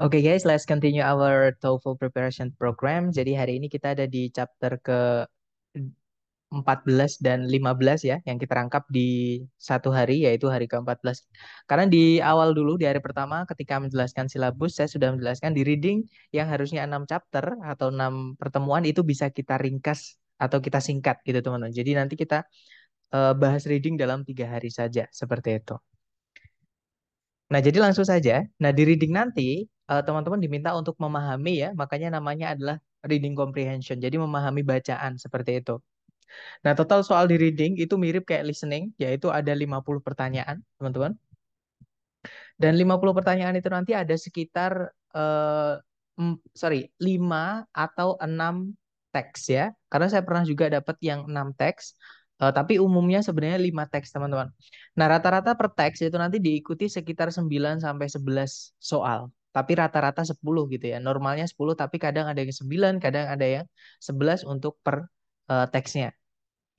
Oke okay guys, let's continue our TOEFL preparation program. Jadi hari ini kita ada di chapter ke 14 dan 15 ya yang kita rangkap di satu hari yaitu hari ke-14. Karena di awal dulu di hari pertama ketika menjelaskan silabus saya sudah menjelaskan di reading yang harusnya 6 chapter atau 6 pertemuan itu bisa kita ringkas atau kita singkat gitu teman-teman. Jadi nanti kita uh, bahas reading dalam tiga hari saja seperti itu. Nah, jadi langsung saja. Nah, di reading nanti eh, teman-teman diminta untuk memahami ya, makanya namanya adalah reading comprehension. Jadi memahami bacaan seperti itu. Nah, total soal di reading itu mirip kayak listening, yaitu ada 50 pertanyaan, teman-teman. Dan 50 pertanyaan itu nanti ada sekitar uh, sorry, 5 atau 6 teks ya. Karena saya pernah juga dapat yang 6 teks Uh, tapi umumnya sebenarnya 5 teks teman-teman. Nah rata-rata per teks itu nanti diikuti sekitar 9 sampai 11 soal. Tapi rata-rata 10 gitu ya. Normalnya 10 tapi kadang ada yang 9, kadang ada yang 11 untuk per uh, teksnya.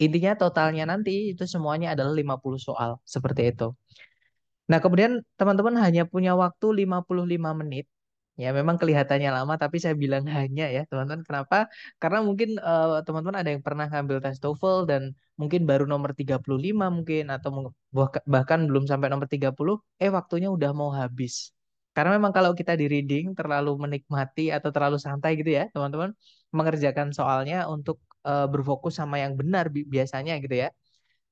Intinya totalnya nanti itu semuanya adalah 50 soal seperti itu. Nah kemudian teman-teman hanya punya waktu 55 menit Ya, memang kelihatannya lama, tapi saya bilang hanya ya, teman-teman. Kenapa? Karena mungkin eh, teman-teman ada yang pernah ngambil tes TOEFL dan mungkin baru nomor 35 mungkin, atau bahkan belum sampai nomor 30, eh waktunya udah mau habis. Karena memang kalau kita di reading terlalu menikmati atau terlalu santai gitu ya, teman-teman, mengerjakan soalnya untuk eh, berfokus sama yang benar bi biasanya gitu ya.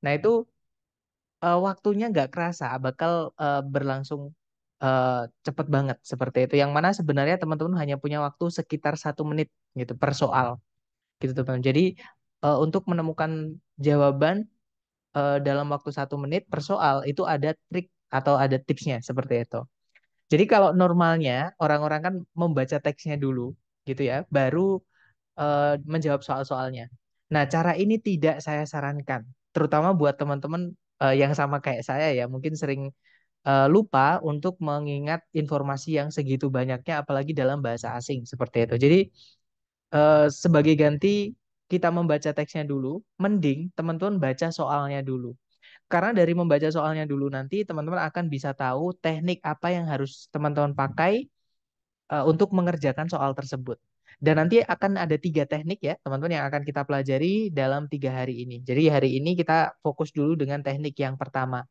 Nah, itu eh, waktunya nggak kerasa, bakal eh, berlangsung uh, eh, cepat banget seperti itu. Yang mana sebenarnya teman-teman hanya punya waktu sekitar satu menit gitu per soal gitu teman. Jadi uh, untuk menemukan jawaban uh, dalam waktu satu menit per soal itu ada trik atau ada tipsnya seperti itu. Jadi kalau normalnya orang-orang kan membaca teksnya dulu gitu ya, baru uh, menjawab soal-soalnya. Nah, cara ini tidak saya sarankan, terutama buat teman-teman uh, yang sama kayak saya ya, mungkin sering uh, lupa untuk mengingat informasi yang segitu banyaknya apalagi dalam bahasa asing seperti itu. Jadi uh, sebagai ganti kita membaca teksnya dulu, mending teman-teman baca soalnya dulu. Karena dari membaca soalnya dulu nanti teman-teman akan bisa tahu teknik apa yang harus teman-teman pakai uh, untuk mengerjakan soal tersebut. Dan nanti akan ada tiga teknik ya teman-teman yang akan kita pelajari dalam tiga hari ini. Jadi hari ini kita fokus dulu dengan teknik yang pertama.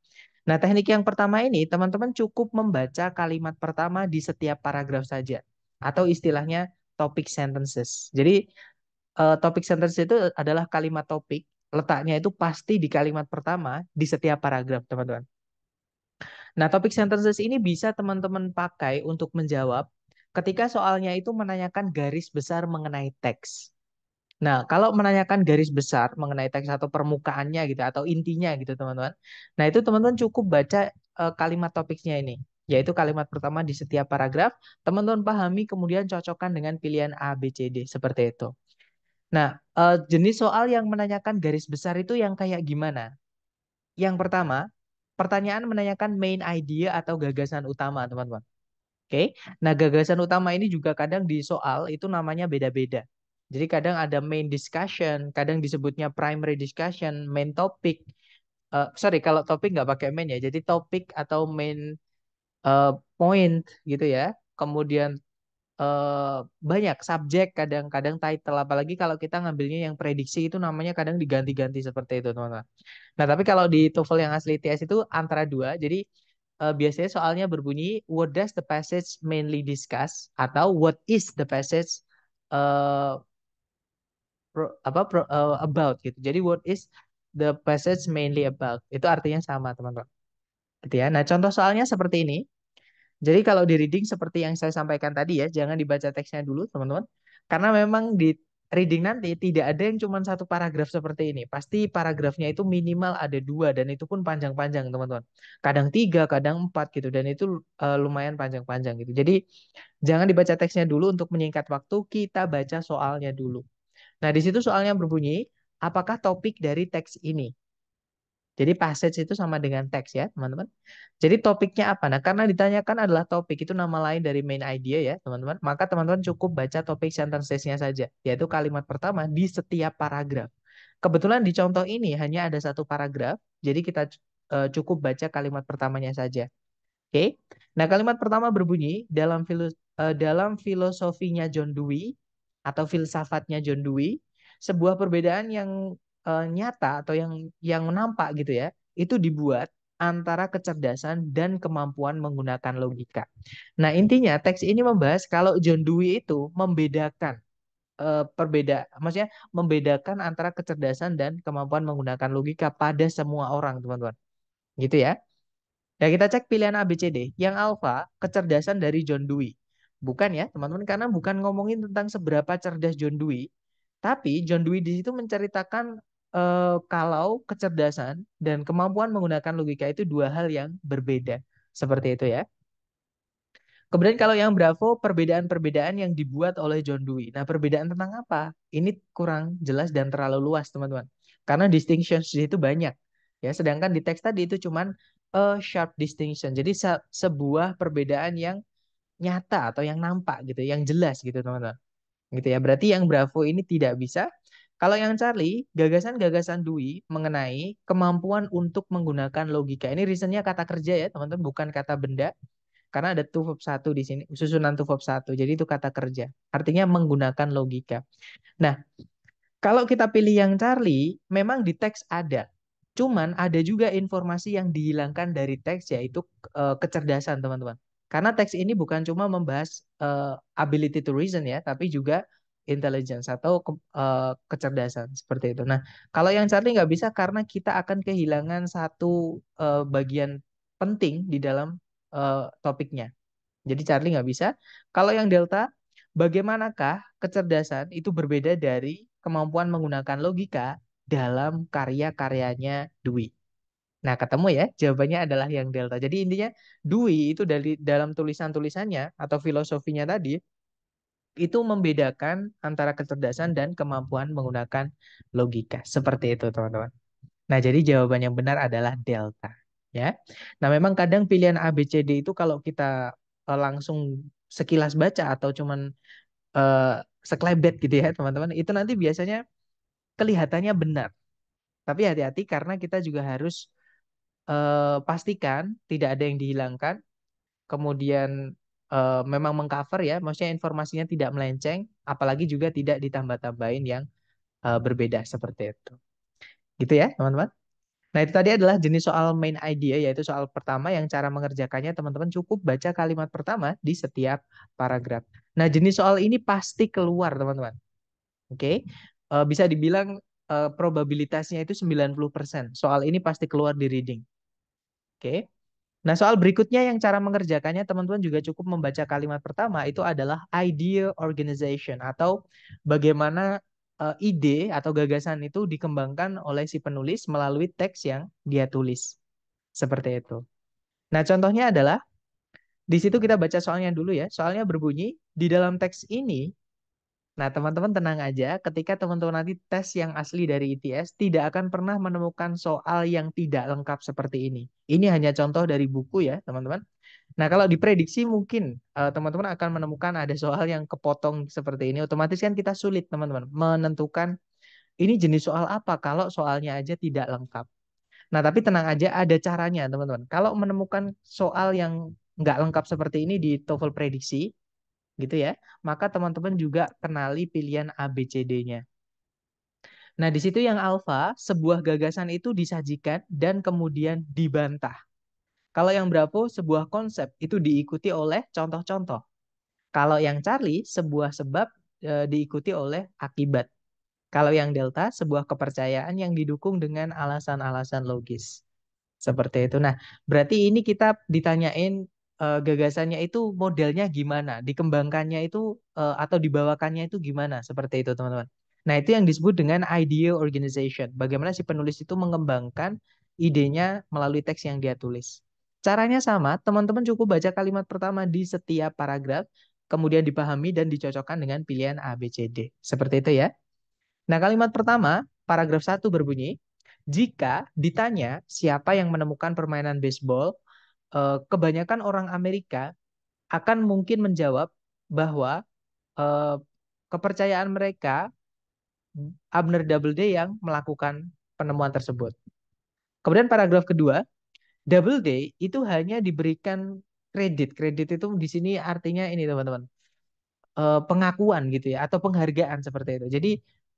Nah, teknik yang pertama ini teman-teman cukup membaca kalimat pertama di setiap paragraf saja atau istilahnya topic sentences. Jadi uh, topic sentences itu adalah kalimat topik letaknya itu pasti di kalimat pertama di setiap paragraf, teman-teman. Nah, topic sentences ini bisa teman-teman pakai untuk menjawab ketika soalnya itu menanyakan garis besar mengenai teks. Nah, kalau menanyakan garis besar mengenai teks atau permukaannya gitu atau intinya gitu teman-teman. Nah, itu teman-teman cukup baca uh, kalimat topiknya ini, yaitu kalimat pertama di setiap paragraf, teman-teman pahami kemudian cocokkan dengan pilihan A, B, C, D seperti itu. Nah, uh, jenis soal yang menanyakan garis besar itu yang kayak gimana? Yang pertama, pertanyaan menanyakan main idea ya atau gagasan utama, teman-teman. Oke, okay? nah gagasan utama ini juga kadang di soal itu namanya beda-beda. Jadi kadang ada main discussion, kadang disebutnya primary discussion, main topic. Uh, sorry kalau topik nggak pakai main ya. Jadi topik atau main uh, point gitu ya. Kemudian uh, banyak subjek kadang-kadang title apalagi kalau kita ngambilnya yang prediksi itu namanya kadang diganti-ganti seperti itu teman-teman. Nah tapi kalau di TOEFL yang asli TS itu antara dua jadi uh, biasanya soalnya berbunyi what does the passage mainly discuss atau what is the passage uh, pro, apa pro, uh, about gitu. Jadi what is the passage mainly about? Itu artinya sama, teman-teman. Gitu ya. Nah, contoh soalnya seperti ini. Jadi kalau di reading seperti yang saya sampaikan tadi ya, jangan dibaca teksnya dulu, teman-teman. Karena memang di reading nanti tidak ada yang cuma satu paragraf seperti ini. Pasti paragrafnya itu minimal ada dua dan itu pun panjang-panjang teman-teman. Kadang tiga, kadang empat gitu dan itu uh, lumayan panjang-panjang gitu. Jadi jangan dibaca teksnya dulu untuk menyingkat waktu, kita baca soalnya dulu. Nah, di situ soalnya berbunyi, apakah topik dari teks ini? Jadi passage itu sama dengan teks ya, teman-teman. Jadi topiknya apa? Nah, karena ditanyakan adalah topik itu nama lain dari main idea ya, teman-teman. Maka teman-teman cukup baca topik sentences-nya saja, yaitu kalimat pertama di setiap paragraf. Kebetulan di contoh ini hanya ada satu paragraf, jadi kita e, cukup baca kalimat pertamanya saja. Oke. Okay? Nah, kalimat pertama berbunyi dalam filo e, dalam filosofinya John Dewey, atau filsafatnya John Dewey, sebuah perbedaan yang uh, nyata atau yang yang nampak gitu ya, itu dibuat antara kecerdasan dan kemampuan menggunakan logika. Nah, intinya teks ini membahas kalau John Dewey itu membedakan eh, perbeda maksudnya membedakan antara kecerdasan dan kemampuan menggunakan logika pada semua orang, teman-teman. Gitu ya. nah kita cek pilihan A B C D Yang alfa, kecerdasan dari John Dewey. Bukan ya, teman-teman, karena bukan ngomongin tentang seberapa cerdas John Dewey, tapi John Dewey di situ menceritakan uh, kalau kecerdasan dan kemampuan menggunakan logika itu dua hal yang berbeda. Seperti itu ya. Kemudian kalau yang Bravo, perbedaan-perbedaan yang dibuat oleh John Dewey. Nah, perbedaan tentang apa? Ini kurang jelas dan terlalu luas, teman-teman. Karena distinctions di situ banyak. Ya, sedangkan di teks tadi itu cuman a eh, sharp distinction. Jadi se sebuah perbedaan yang nyata atau yang nampak gitu, yang jelas gitu teman-teman. Gitu ya. Berarti yang Bravo ini tidak bisa. Kalau yang Charlie, gagasan-gagasan Dwi mengenai kemampuan untuk menggunakan logika. Ini reasonnya kata kerja ya teman-teman, bukan kata benda. Karena ada tuh verb satu di sini, susunan tuh verb satu. Jadi itu kata kerja. Artinya menggunakan logika. Nah, kalau kita pilih yang Charlie, memang di teks ada. Cuman ada juga informasi yang dihilangkan dari teks yaitu eh, kecerdasan, teman-teman. Karena teks ini bukan cuma membahas uh, ability to reason ya, tapi juga intelligence atau ke, uh, kecerdasan seperti itu. Nah, kalau yang Charlie nggak bisa karena kita akan kehilangan satu uh, bagian penting di dalam uh, topiknya. Jadi Charlie nggak bisa. Kalau yang Delta, bagaimanakah kecerdasan itu berbeda dari kemampuan menggunakan logika dalam karya-karyanya Dwi? Nah, ketemu ya, jawabannya adalah yang delta. Jadi intinya Dewey itu dari dalam tulisan-tulisannya atau filosofinya tadi itu membedakan antara kecerdasan dan kemampuan menggunakan logika. Seperti itu, teman-teman. Nah, jadi jawaban yang benar adalah delta, ya. Nah, memang kadang pilihan A B C D itu kalau kita eh, langsung sekilas baca atau cuman uh, eh, seklebet gitu ya, teman-teman, itu nanti biasanya kelihatannya benar. Tapi hati-hati karena kita juga harus eh, pastikan tidak ada yang dihilangkan. Kemudian eh, memang mengcover ya, maksudnya informasinya tidak melenceng, apalagi juga tidak ditambah-tambahin yang eh, berbeda seperti itu. Gitu ya, teman-teman. Nah, itu tadi adalah jenis soal main idea, yaitu soal pertama yang cara mengerjakannya teman-teman cukup baca kalimat pertama di setiap paragraf. Nah, jenis soal ini pasti keluar, teman-teman. Oke, okay? Eh, bisa dibilang eh, probabilitasnya itu 90%. Soal ini pasti keluar di reading. Oke. Nah, soal berikutnya yang cara mengerjakannya teman-teman juga cukup membaca kalimat pertama itu adalah idea organization atau bagaimana uh, ide atau gagasan itu dikembangkan oleh si penulis melalui teks yang dia tulis. Seperti itu. Nah, contohnya adalah di situ kita baca soalnya dulu ya. Soalnya berbunyi, di dalam teks ini Nah, teman-teman tenang aja, ketika teman-teman nanti tes yang asli dari ITS, tidak akan pernah menemukan soal yang tidak lengkap seperti ini. Ini hanya contoh dari buku ya, teman-teman. Nah, kalau diprediksi mungkin eh, teman-teman akan menemukan ada soal yang kepotong seperti ini. Otomatis kan kita sulit, teman-teman, menentukan ini jenis soal apa kalau soalnya aja tidak lengkap. Nah, tapi tenang aja, ada caranya, teman-teman. Kalau menemukan soal yang nggak lengkap seperti ini di TOEFL prediksi, gitu ya. Maka teman-teman juga kenali pilihan ABCD-nya. Nah, di situ yang alfa, sebuah gagasan itu disajikan dan kemudian dibantah. Kalau yang Bravo, sebuah konsep itu diikuti oleh contoh-contoh. Kalau yang Charlie, sebuah sebab e, diikuti oleh akibat. Kalau yang Delta, sebuah kepercayaan yang didukung dengan alasan-alasan logis. Seperti itu. Nah, berarti ini kita ditanyain uh, gagasannya itu modelnya gimana, dikembangkannya itu uh, atau dibawakannya itu gimana, seperti itu teman-teman. Nah itu yang disebut dengan idea organization. Bagaimana si penulis itu mengembangkan idenya melalui teks yang dia tulis. Caranya sama, teman-teman cukup baca kalimat pertama di setiap paragraf, kemudian dipahami dan dicocokkan dengan pilihan A, B, C, D. Seperti itu ya. Nah, kalimat pertama, paragraf satu berbunyi, jika ditanya siapa yang menemukan permainan baseball, uh, kebanyakan orang Amerika akan mungkin menjawab bahwa uh, kepercayaan mereka Abner Double Day yang melakukan penemuan tersebut. Kemudian paragraf kedua, Double Day itu hanya diberikan kredit. Kredit itu di sini artinya ini teman-teman uh, pengakuan gitu ya atau penghargaan seperti itu. Jadi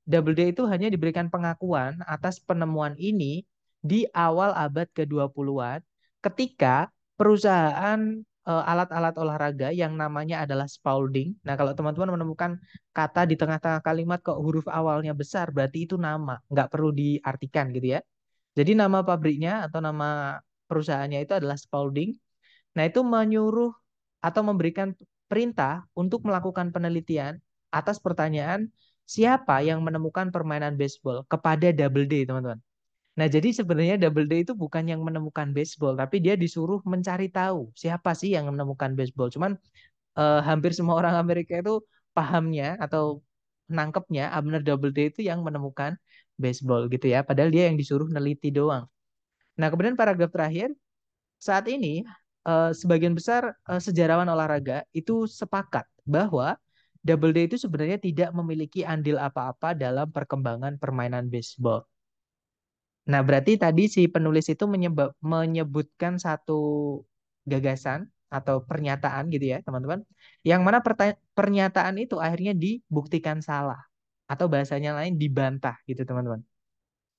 Double Day itu hanya diberikan pengakuan atas penemuan ini di awal abad ke-20-an ketika perusahaan eh, alat-alat olahraga yang namanya adalah Spalding. Nah, kalau teman-teman menemukan kata di tengah-tengah kalimat kok huruf awalnya besar, berarti itu nama, nggak perlu diartikan gitu ya. Jadi nama pabriknya atau nama perusahaannya itu adalah Spalding. Nah, itu menyuruh atau memberikan perintah untuk melakukan penelitian atas pertanyaan siapa yang menemukan permainan baseball kepada Double D, teman-teman. Nah, jadi sebenarnya Double D itu bukan yang menemukan baseball, tapi dia disuruh mencari tahu siapa sih yang menemukan baseball. Cuman eh, hampir semua orang Amerika itu pahamnya atau nangkepnya Abner Double D itu yang menemukan baseball gitu ya. Padahal dia yang disuruh neliti doang. Nah, kemudian paragraf terakhir saat ini eh, sebagian besar eh, sejarawan olahraga itu sepakat bahwa Double D itu sebenarnya tidak memiliki andil apa-apa dalam perkembangan permainan baseball. Nah, berarti tadi si penulis itu menyebab, menyebutkan satu gagasan atau pernyataan gitu ya, teman-teman. Yang mana pernyataan itu akhirnya dibuktikan salah atau bahasanya lain dibantah gitu, teman-teman.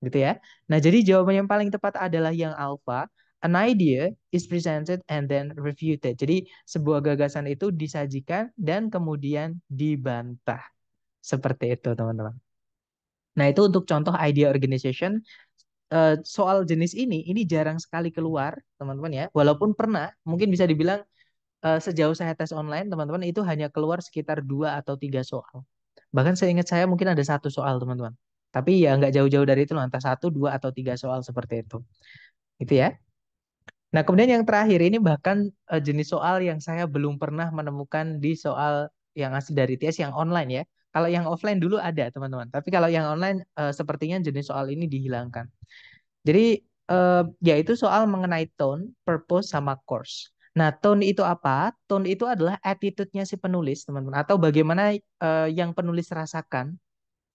Gitu ya. Nah, jadi jawaban yang paling tepat adalah yang alfa. An idea is presented and then refuted. Jadi, sebuah gagasan itu disajikan dan kemudian dibantah. Seperti itu, teman-teman. Nah, itu untuk contoh idea organization Eh, soal jenis ini ini jarang sekali keluar teman-teman ya walaupun pernah mungkin bisa dibilang uh, sejauh saya tes online teman-teman itu hanya keluar sekitar dua atau tiga soal bahkan saya ingat saya mungkin ada satu soal teman-teman tapi ya nggak jauh-jauh dari itu antara satu dua atau tiga soal seperti itu gitu ya Nah, kemudian yang terakhir ini bahkan uh, jenis soal yang saya belum pernah menemukan di soal yang asli dari TS yang online ya. Kalau yang offline dulu ada teman-teman, tapi kalau yang online uh, sepertinya jenis soal ini dihilangkan. Jadi eh, ya itu soal mengenai tone, purpose, sama course. Nah, tone itu apa? Tone itu adalah attitude-nya si penulis, teman-teman, atau bagaimana uh, yang penulis rasakan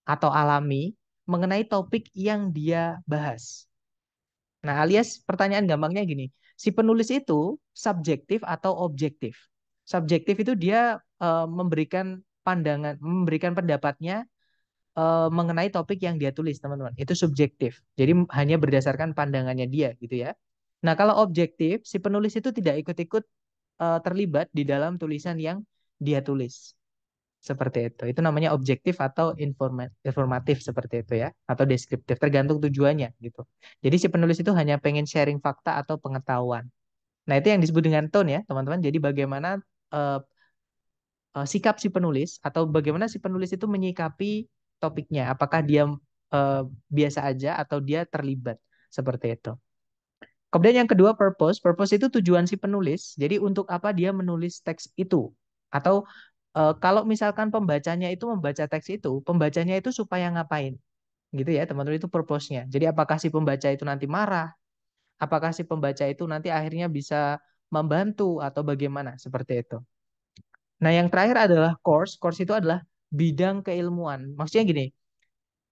atau alami mengenai topik yang dia bahas. Nah, alias pertanyaan gampangnya gini, si penulis itu subjektif atau objektif? Subjektif itu dia uh, memberikan pandangan memberikan pendapatnya uh, mengenai topik yang dia tulis teman-teman itu subjektif jadi hanya berdasarkan pandangannya dia gitu ya nah kalau objektif si penulis itu tidak ikut-ikut uh, terlibat di dalam tulisan yang dia tulis seperti itu itu namanya objektif atau informatif seperti itu ya atau deskriptif tergantung tujuannya gitu jadi si penulis itu hanya pengen sharing fakta atau pengetahuan nah itu yang disebut dengan tone ya teman-teman jadi bagaimana uh, uh, sikap si penulis atau bagaimana si penulis itu menyikapi topiknya. Apakah dia uh, biasa aja atau dia terlibat seperti itu. Kemudian yang kedua purpose. Purpose itu tujuan si penulis. Jadi untuk apa dia menulis teks itu? Atau e, kalau misalkan pembacanya itu membaca teks itu, pembacanya itu supaya ngapain? Gitu ya, teman-teman itu purpose-nya. Jadi apakah si pembaca itu nanti marah? Apakah si pembaca itu nanti akhirnya bisa membantu atau bagaimana seperti itu? Nah, yang terakhir adalah course. Course itu adalah bidang keilmuan. Maksudnya gini,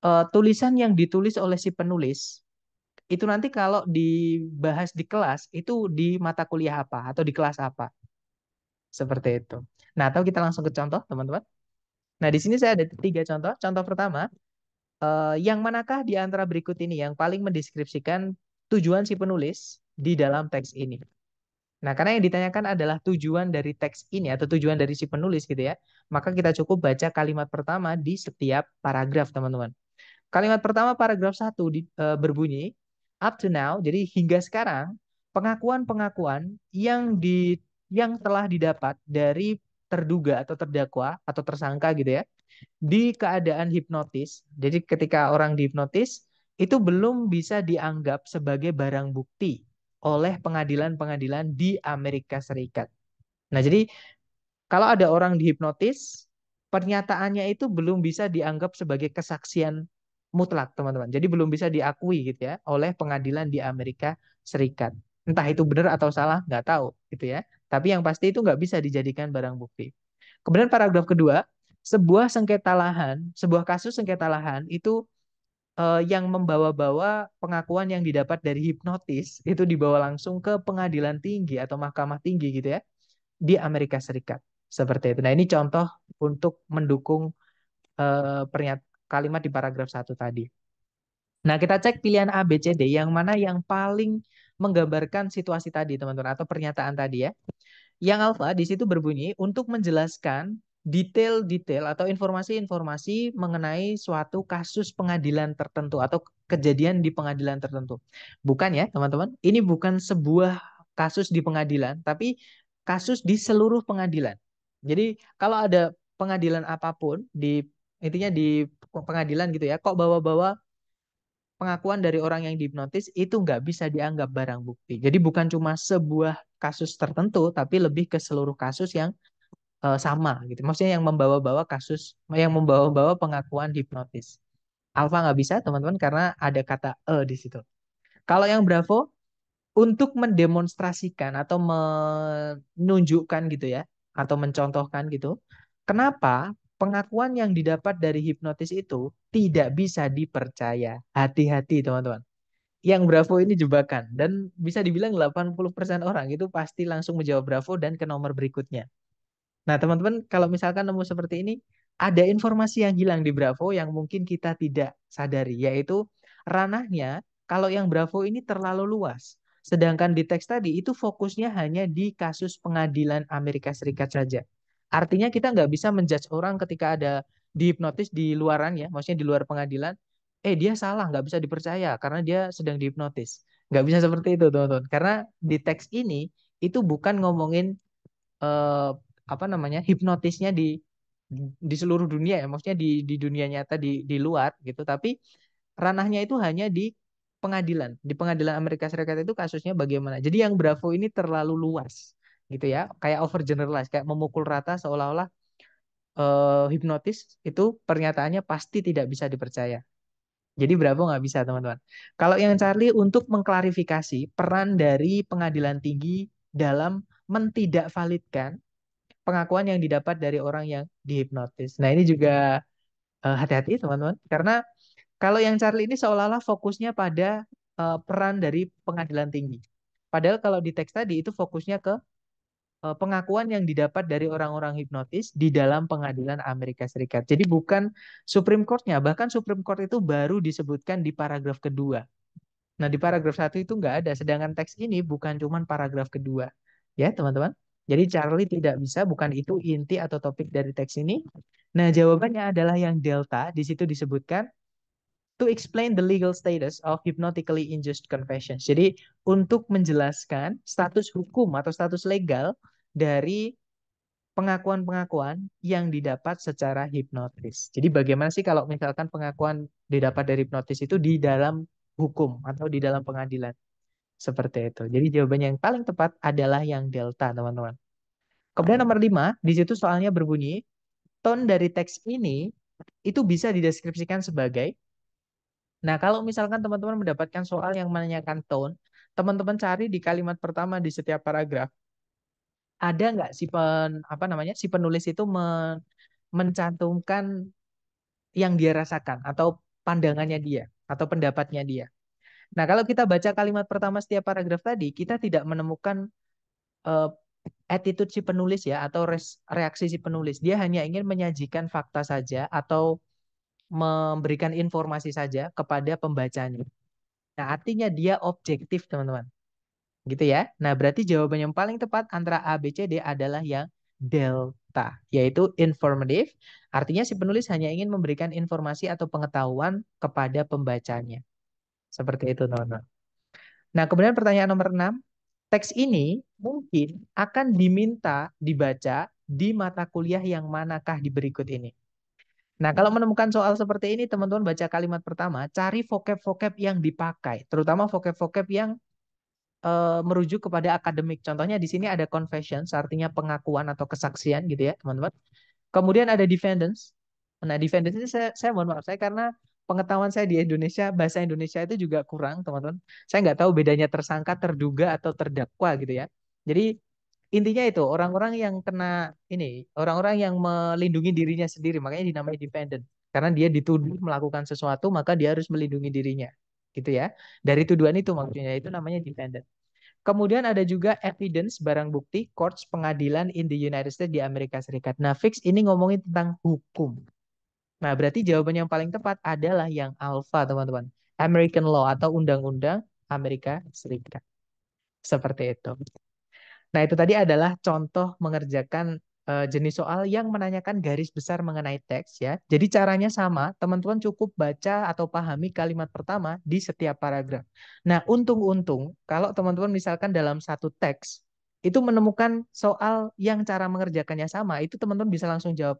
uh, tulisan yang ditulis oleh si penulis itu nanti kalau dibahas di kelas itu di mata kuliah apa atau di kelas apa. Seperti itu. Nah, atau kita langsung ke contoh, teman-teman. Nah, di sini saya ada tiga contoh. Contoh pertama, uh, yang manakah di antara berikut ini yang paling mendeskripsikan tujuan si penulis di dalam teks ini? Nah, karena yang ditanyakan adalah tujuan dari teks ini atau tujuan dari si penulis gitu ya, maka kita cukup baca kalimat pertama di setiap paragraf, teman-teman. Kalimat pertama paragraf 1 di, e, berbunyi, up to now, jadi hingga sekarang, pengakuan-pengakuan yang di yang telah didapat dari terduga atau terdakwa atau tersangka gitu ya, di keadaan hipnotis. Jadi ketika orang dihipnotis, itu belum bisa dianggap sebagai barang bukti oleh pengadilan-pengadilan di Amerika Serikat. Nah, jadi kalau ada orang dihipnotis, pernyataannya itu belum bisa dianggap sebagai kesaksian mutlak, teman-teman. Jadi belum bisa diakui gitu ya oleh pengadilan di Amerika Serikat. Entah itu benar atau salah, nggak tahu gitu ya. Tapi yang pasti itu nggak bisa dijadikan barang bukti. Kemudian paragraf kedua, sebuah sengketa lahan, sebuah kasus sengketa lahan itu uh, yang membawa-bawa pengakuan yang didapat dari hipnotis itu dibawa langsung ke pengadilan tinggi atau mahkamah tinggi gitu ya di Amerika Serikat seperti itu. Nah ini contoh untuk mendukung uh, kalimat di paragraf satu tadi. Nah kita cek pilihan A, B, C, D yang mana yang paling menggambarkan situasi tadi teman-teman atau pernyataan tadi ya. Yang alfa di situ berbunyi untuk menjelaskan detail-detail atau informasi-informasi mengenai suatu kasus pengadilan tertentu atau kejadian di pengadilan tertentu. Bukan ya, teman-teman. Ini bukan sebuah kasus di pengadilan, tapi kasus di seluruh pengadilan. Jadi kalau ada pengadilan apapun di intinya di pengadilan gitu ya, kok bawa-bawa pengakuan dari orang yang dihipnotis itu nggak bisa dianggap barang bukti. Jadi bukan cuma sebuah kasus tertentu, tapi lebih ke seluruh kasus yang Eh, sama gitu. Maksudnya yang membawa-bawa kasus, yang membawa-bawa pengakuan hipnotis. Alfa nggak bisa teman-teman karena ada kata e di situ. Kalau yang Bravo untuk mendemonstrasikan atau menunjukkan gitu ya atau mencontohkan gitu. Kenapa pengakuan yang didapat dari hipnotis itu tidak bisa dipercaya? Hati-hati teman-teman. Yang Bravo ini jebakan dan bisa dibilang 80% orang itu pasti langsung menjawab Bravo dan ke nomor berikutnya. Nah, teman-teman, kalau misalkan nemu seperti ini, ada informasi yang hilang di Bravo yang mungkin kita tidak sadari, yaitu ranahnya kalau yang Bravo ini terlalu luas. Sedangkan di teks tadi itu fokusnya hanya di kasus pengadilan Amerika Serikat saja. Artinya kita nggak bisa menjudge orang ketika ada dihipnotis di luaran ya, maksudnya di luar pengadilan, eh dia salah, nggak bisa dipercaya karena dia sedang dihipnotis. Nggak bisa seperti itu, teman-teman. Karena di teks ini itu bukan ngomongin eh, apa namanya hipnotisnya di di seluruh dunia ya maksudnya di di dunia nyata di di luar gitu tapi ranahnya itu hanya di pengadilan di pengadilan Amerika Serikat itu kasusnya bagaimana jadi yang Bravo ini terlalu luas gitu ya kayak over generalize kayak memukul rata seolah-olah uh, hipnotis itu pernyataannya pasti tidak bisa dipercaya jadi Bravo nggak bisa teman-teman kalau yang Charlie untuk mengklarifikasi peran dari pengadilan tinggi dalam mentidak validkan pengakuan yang didapat dari orang yang dihipnotis. Nah, ini juga hati eh, hati-hati teman-teman karena kalau yang Charlie ini seolah-olah fokusnya pada uh, peran dari pengadilan tinggi. Padahal kalau di teks tadi itu fokusnya ke uh, pengakuan yang didapat dari orang-orang hipnotis di dalam pengadilan Amerika Serikat. Jadi bukan Supreme Court-nya, bahkan Supreme Court itu baru disebutkan di paragraf kedua. Nah, di paragraf satu itu nggak ada, sedangkan teks ini bukan cuma paragraf kedua. Ya, teman-teman. Jadi Charlie tidak bisa, bukan itu inti atau topik dari teks ini. Nah, jawabannya adalah yang delta. Di situ disebutkan to explain the legal status of hypnotically induced confessions. Jadi untuk menjelaskan status hukum atau status legal dari pengakuan-pengakuan yang didapat secara hipnotis. Jadi bagaimana sih kalau misalkan pengakuan didapat dari hipnotis itu di dalam hukum atau di dalam pengadilan? Seperti itu. Jadi jawaban yang paling tepat adalah yang delta, teman-teman. Kemudian nomor 5, di situ soalnya berbunyi, tone dari teks ini itu bisa dideskripsikan sebagai, nah kalau misalkan teman-teman mendapatkan soal yang menanyakan tone, teman-teman cari di kalimat pertama di setiap paragraf, ada nggak si pen, apa namanya si penulis itu men, mencantumkan yang dia rasakan atau pandangannya dia atau pendapatnya dia. Nah, kalau kita baca kalimat pertama setiap paragraf tadi, kita tidak menemukan uh, attitude si penulis ya atau reaksi si penulis. Dia hanya ingin menyajikan fakta saja atau memberikan informasi saja kepada pembacanya. Nah, artinya dia objektif, teman-teman. Gitu ya. Nah, berarti jawaban yang paling tepat antara A, B, C, D adalah yang delta, yaitu informative. Artinya si penulis hanya ingin memberikan informasi atau pengetahuan kepada pembacanya. Seperti itu, teman-teman. Nah, kemudian pertanyaan nomor 6. Teks ini mungkin akan diminta dibaca di mata kuliah yang manakah di berikut ini. Nah, kalau menemukan soal seperti ini, teman-teman baca kalimat pertama, cari vocab-vocab yang dipakai, terutama vocab-vocab yang e, merujuk kepada akademik. Contohnya di sini ada confession, artinya pengakuan atau kesaksian gitu ya, teman-teman. Kemudian ada defendants. Nah, defendants ini saya, saya mohon maaf saya karena pengetahuan saya di Indonesia bahasa Indonesia itu juga kurang teman-teman saya nggak tahu bedanya tersangka terduga atau terdakwa gitu ya jadi intinya itu orang-orang yang kena ini orang-orang yang melindungi dirinya sendiri makanya dinamai dependent. karena dia dituduh melakukan sesuatu maka dia harus melindungi dirinya gitu ya dari tuduhan itu maksudnya itu namanya dependent Kemudian ada juga evidence barang bukti courts pengadilan in the United States di Amerika Serikat. Nah, fix ini ngomongin tentang hukum. Nah, berarti jawaban yang paling tepat adalah yang alpha teman-teman. American law atau undang-undang Amerika Serikat. Seperti itu. Nah, itu tadi adalah contoh mengerjakan uh, jenis soal yang menanyakan garis besar mengenai teks ya. Jadi caranya sama, teman-teman cukup baca atau pahami kalimat pertama di setiap paragraf. Nah, untung-untung kalau teman-teman misalkan dalam satu teks itu menemukan soal yang cara mengerjakannya sama, itu teman-teman bisa langsung jawab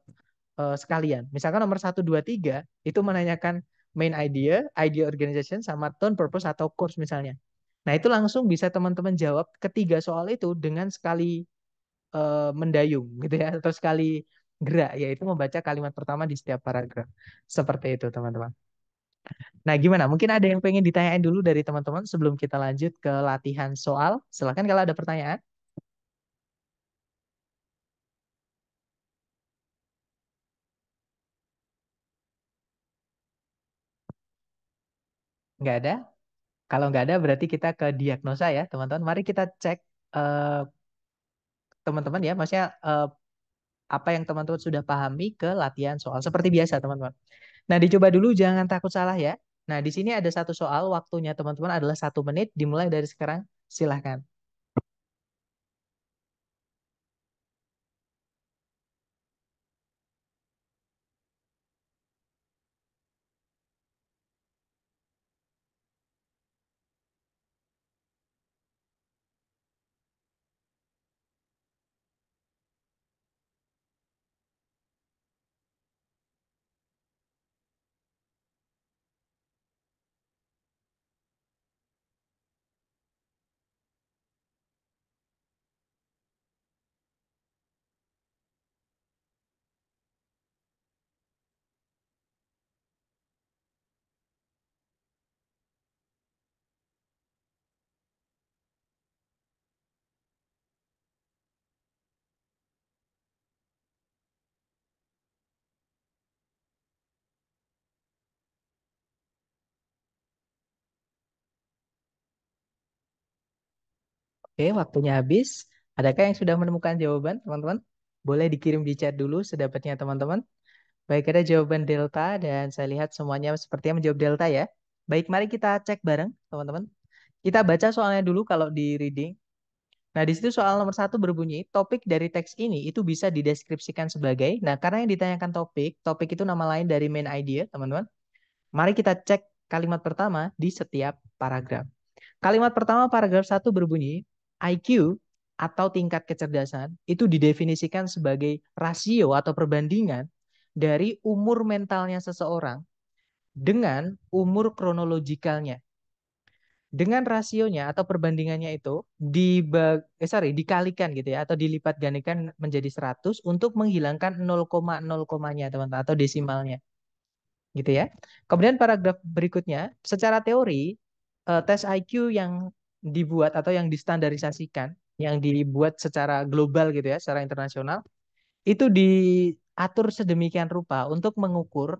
uh, sekalian. Misalkan nomor 1, 2, 3 itu menanyakan main idea, idea organization, sama tone purpose atau course misalnya. Nah itu langsung bisa teman-teman jawab ketiga soal itu dengan sekali uh, mendayung gitu ya, atau sekali gerak, yaitu membaca kalimat pertama di setiap paragraf. Seperti itu teman-teman. Nah gimana? Mungkin ada yang pengen ditanyain dulu dari teman-teman sebelum kita lanjut ke latihan soal. Silahkan kalau ada pertanyaan. Nggak ada? Kalau nggak ada berarti kita ke diagnosa ya teman-teman. Mari kita cek eh, teman-teman ya, maksudnya uh, apa yang teman-teman sudah pahami ke latihan soal seperti biasa teman-teman. Nah dicoba dulu jangan takut salah ya. Nah di sini ada satu soal waktunya teman-teman adalah satu menit dimulai dari sekarang silahkan. Oke, waktunya habis. Adakah yang sudah menemukan jawaban, teman-teman? Boleh dikirim di chat dulu sedapatnya, teman-teman. Baik, ada jawaban delta dan saya lihat semuanya sepertinya menjawab delta ya. Baik, mari kita cek bareng, teman-teman. Kita baca soalnya dulu kalau di reading. Nah, di situ soal nomor satu berbunyi, topik dari teks ini itu bisa dideskripsikan sebagai, nah karena yang ditanyakan topik, topik itu nama lain dari main idea, ya, teman-teman. Mari kita cek kalimat pertama di setiap paragraf. Kalimat pertama paragraf satu berbunyi, IQ atau tingkat kecerdasan itu didefinisikan sebagai rasio atau perbandingan dari umur mentalnya seseorang dengan umur kronologikalnya. Dengan rasionya atau perbandingannya itu di eh, sorry, dikalikan gitu ya atau dilipat gandakan menjadi 100 untuk menghilangkan 0,0-nya teman-teman atau desimalnya. Gitu ya. Kemudian paragraf berikutnya, secara teori eh, tes IQ yang dibuat atau yang distandarisasikan, yang dibuat secara global gitu ya, secara internasional, itu diatur sedemikian rupa untuk mengukur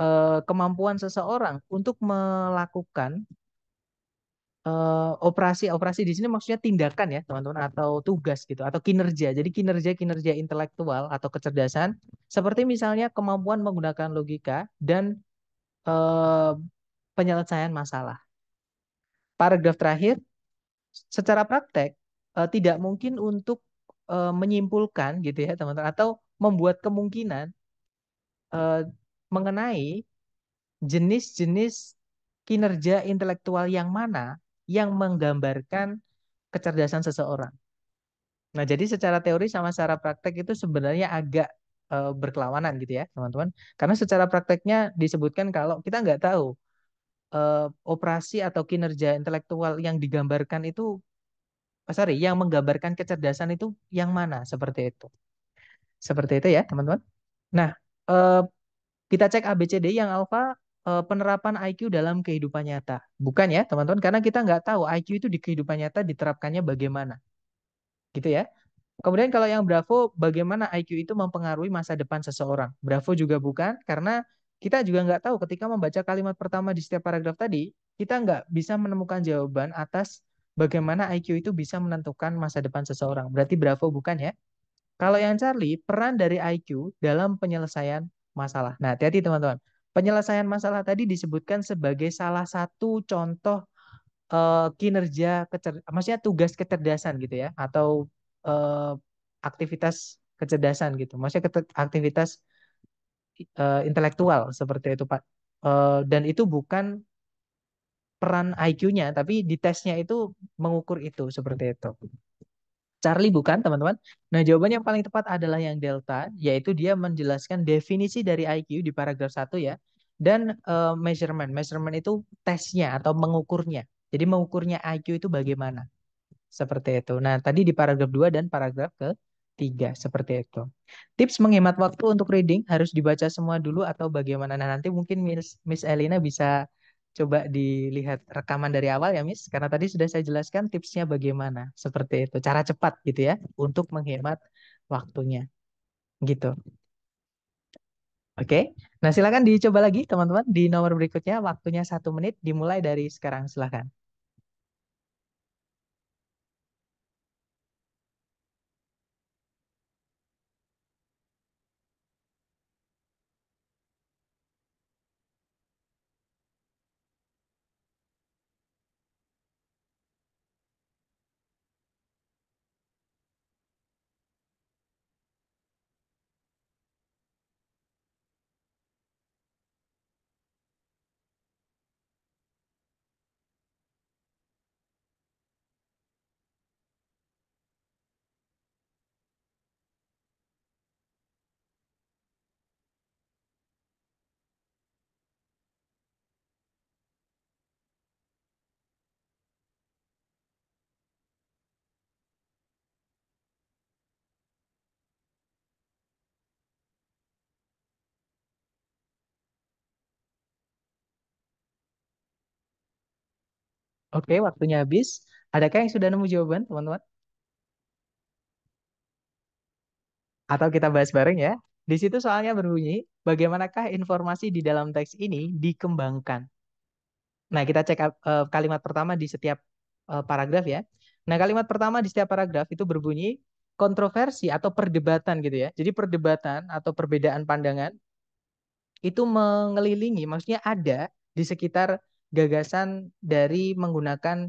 eh, kemampuan seseorang untuk melakukan operasi-operasi eh, di sini maksudnya tindakan ya teman-teman atau tugas gitu atau kinerja. Jadi kinerja-kinerja intelektual atau kecerdasan seperti misalnya kemampuan menggunakan logika dan eh, penyelesaian masalah paragraf terakhir, secara praktek uh, tidak mungkin untuk uh, menyimpulkan gitu ya teman-teman atau membuat kemungkinan uh, mengenai jenis-jenis kinerja intelektual yang mana yang menggambarkan kecerdasan seseorang. Nah, jadi secara teori sama secara praktek itu sebenarnya agak uh, berkelawanan gitu ya, teman-teman. Karena secara prakteknya disebutkan kalau kita nggak tahu uh, operasi atau kinerja intelektual yang digambarkan itu eh, sorry yang menggambarkan kecerdasan itu yang mana seperti itu seperti itu ya teman-teman nah uh, kita cek ABCD yang alfa penerapan IQ dalam kehidupan nyata bukan ya teman-teman karena kita nggak tahu IQ itu di kehidupan nyata diterapkannya bagaimana gitu ya Kemudian kalau yang Bravo, bagaimana IQ itu mempengaruhi masa depan seseorang? Bravo juga bukan, karena kita juga nggak tahu ketika membaca kalimat pertama di setiap paragraf tadi, kita nggak bisa menemukan jawaban atas bagaimana IQ itu bisa menentukan masa depan seseorang. Berarti Bravo bukan ya? Kalau yang Charlie, peran dari IQ dalam penyelesaian masalah. Nah, hati-hati teman-teman. Penyelesaian masalah tadi disebutkan sebagai salah satu contoh uh, kinerja kecer maksudnya tugas kecerdasan gitu ya atau uh, aktivitas kecerdasan gitu. Maksudnya aktivitas uh, intelektual seperti itu Pak. Uh, dan itu bukan peran IQ-nya, tapi di tesnya itu mengukur itu seperti itu. Charlie bukan teman-teman. Nah jawabannya yang paling tepat adalah yang delta, yaitu dia menjelaskan definisi dari IQ di paragraf 1 ya, dan uh, measurement. Measurement itu tesnya atau mengukurnya. Jadi mengukurnya IQ itu bagaimana. Seperti itu. Nah tadi di paragraf 2 dan paragraf ke tiga seperti itu. Tips menghemat waktu untuk reading harus dibaca semua dulu atau bagaimana? Nah, nanti mungkin Miss, Miss Elina bisa coba dilihat rekaman dari awal ya Miss, karena tadi sudah saya jelaskan tipsnya bagaimana seperti itu, cara cepat gitu ya untuk menghemat waktunya, gitu. Oke, nah silakan dicoba lagi teman-teman di nomor berikutnya waktunya satu menit dimulai dari sekarang silakan. Oke, waktunya habis. Adakah yang sudah nemu jawaban, teman-teman? Atau kita bahas bareng ya. Di situ soalnya berbunyi, bagaimanakah informasi di dalam teks ini dikembangkan? Nah, kita cek eh, kalimat pertama di setiap eh, paragraf ya. Nah, kalimat pertama di setiap paragraf itu berbunyi kontroversi atau perdebatan gitu ya. Jadi perdebatan atau perbedaan pandangan itu mengelilingi, maksudnya ada di sekitar gagasan dari menggunakan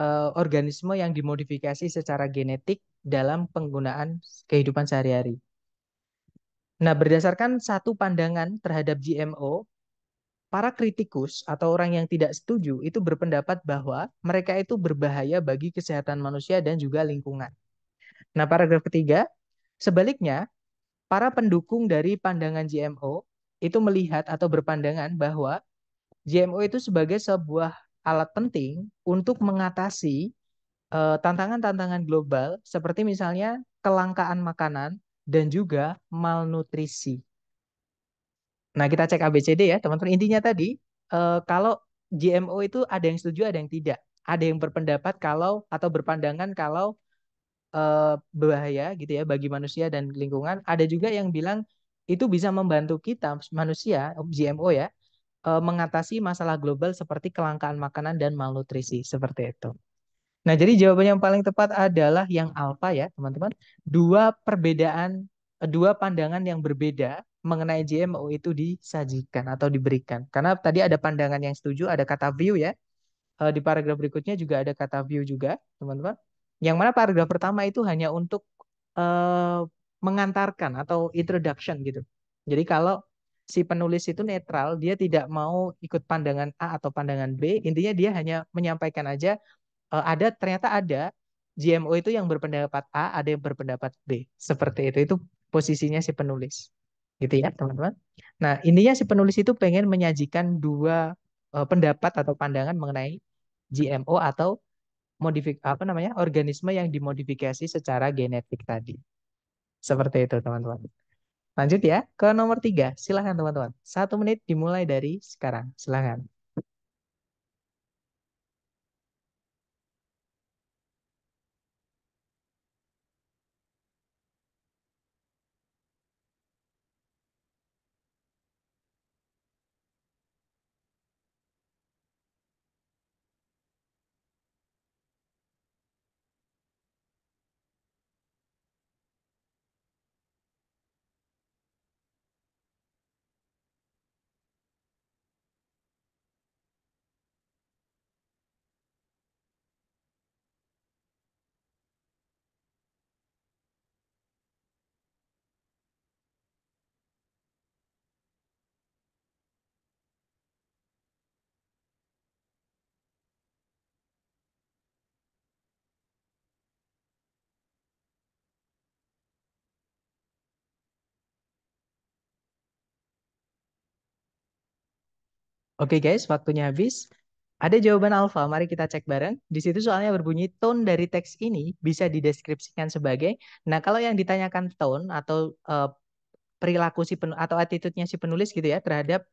uh, organisme yang dimodifikasi secara genetik dalam penggunaan kehidupan sehari-hari. Nah, berdasarkan satu pandangan terhadap GMO, para kritikus atau orang yang tidak setuju itu berpendapat bahwa mereka itu berbahaya bagi kesehatan manusia dan juga lingkungan. Nah, paragraf ketiga, sebaliknya, para pendukung dari pandangan GMO itu melihat atau berpandangan bahwa GMO itu sebagai sebuah alat penting untuk mengatasi eh, tantangan-tantangan global seperti misalnya kelangkaan makanan dan juga malnutrisi. Nah, kita cek ABCD ya, teman-teman. Intinya tadi, eh, kalau GMO itu ada yang setuju, ada yang tidak. Ada yang berpendapat kalau atau berpandangan kalau eh, bahaya gitu ya bagi manusia dan lingkungan. Ada juga yang bilang itu bisa membantu kita manusia GMO ya uh, mengatasi masalah global seperti kelangkaan makanan dan malnutrisi seperti itu. Nah, jadi jawaban yang paling tepat adalah yang alfa ya, teman-teman. Dua perbedaan, eh, dua pandangan yang berbeda mengenai GMO itu disajikan atau diberikan. Karena tadi ada pandangan yang setuju, ada kata view ya. Eh, di paragraf berikutnya juga ada kata view juga, teman-teman. Yang mana paragraf pertama itu hanya untuk uh, mengantarkan atau introduction gitu. Jadi kalau si penulis itu netral, dia tidak mau ikut pandangan A atau pandangan B. Intinya dia hanya menyampaikan aja uh, ada ternyata ada GMO itu yang berpendapat A, ada yang berpendapat B. Seperti itu. Itu posisinya si penulis. Gitu ya, teman-teman. Nah, intinya si penulis itu pengen menyajikan dua uh, pendapat atau pandangan mengenai GMO atau modifik apa namanya? organisme yang dimodifikasi secara genetik tadi. Seperti itu, teman-teman. Lanjut ya ke nomor tiga. Silahkan teman-teman. Satu menit dimulai dari sekarang. Silahkan. Oke guys, waktunya habis. Ada jawaban alfa, mari kita cek bareng. Di situ soalnya berbunyi tone dari teks ini bisa dideskripsikan sebagai nah kalau yang ditanyakan tone atau uh, perilaku si pen, atau attitude-nya si penulis gitu ya terhadap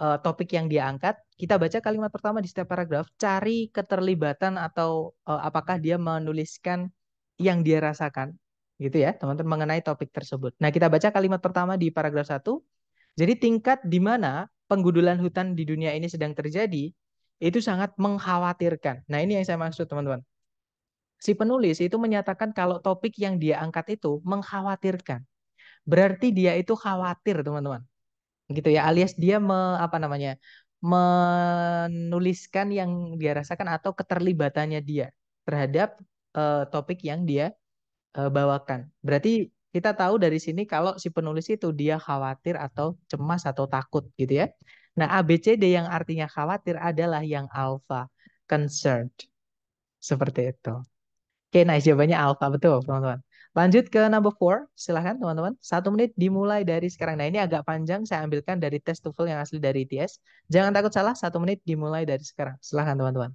uh, topik yang dia angkat, kita baca kalimat pertama di setiap paragraf, cari keterlibatan atau uh, apakah dia menuliskan yang dia rasakan gitu ya, teman-teman mengenai topik tersebut. Nah, kita baca kalimat pertama di paragraf satu Jadi tingkat di mana Penggundulan hutan di dunia ini sedang terjadi, itu sangat mengkhawatirkan. Nah ini yang saya maksud teman-teman. Si penulis itu menyatakan kalau topik yang dia angkat itu mengkhawatirkan. Berarti dia itu khawatir teman-teman. Gitu ya, alias dia me, apa namanya menuliskan yang dia rasakan atau keterlibatannya dia terhadap uh, topik yang dia uh, bawakan. Berarti kita tahu dari sini kalau si penulis itu dia khawatir atau cemas atau takut gitu ya. Nah, ABCD yang artinya khawatir adalah yang alpha, concerned. Seperti itu. Oke, nice. Jawabannya alpha, betul teman-teman. Lanjut ke number four. Silahkan teman-teman. Satu menit dimulai dari sekarang. Nah, ini agak panjang. Saya ambilkan dari tes TOEFL yang asli dari ITS. Jangan takut salah. Satu menit dimulai dari sekarang. Silahkan teman-teman.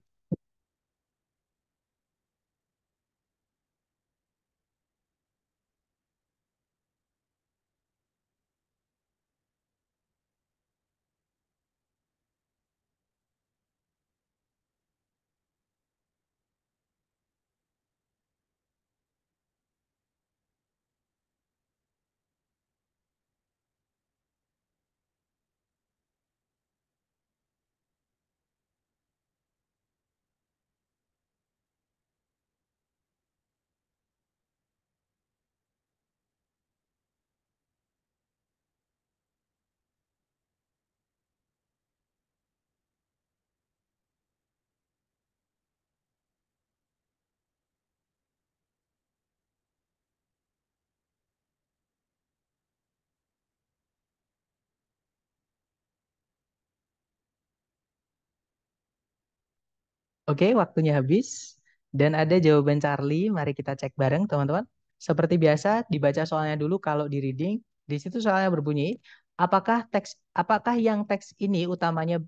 Oke, waktunya habis. Dan ada jawaban Charlie. Mari kita cek bareng, teman-teman. Seperti biasa, dibaca soalnya dulu kalau di reading. Di situ soalnya berbunyi, apakah teks apakah yang teks ini utamanya